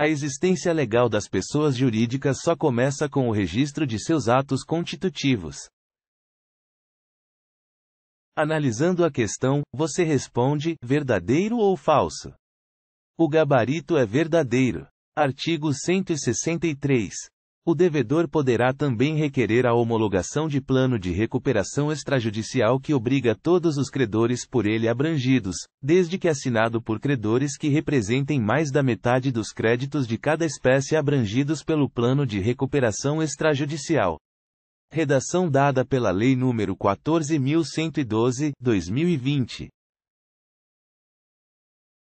A existência legal das pessoas jurídicas só começa com o registro de seus atos constitutivos. Analisando a questão, você responde: verdadeiro ou falso? O gabarito é verdadeiro. Artigo 163 o devedor poderá também requerer a homologação de plano de recuperação extrajudicial que obriga todos os credores por ele abrangidos, desde que assinado por credores que representem mais da metade dos créditos de cada espécie abrangidos pelo plano de recuperação extrajudicial. Redação dada pela Lei nº 14.112, 2020.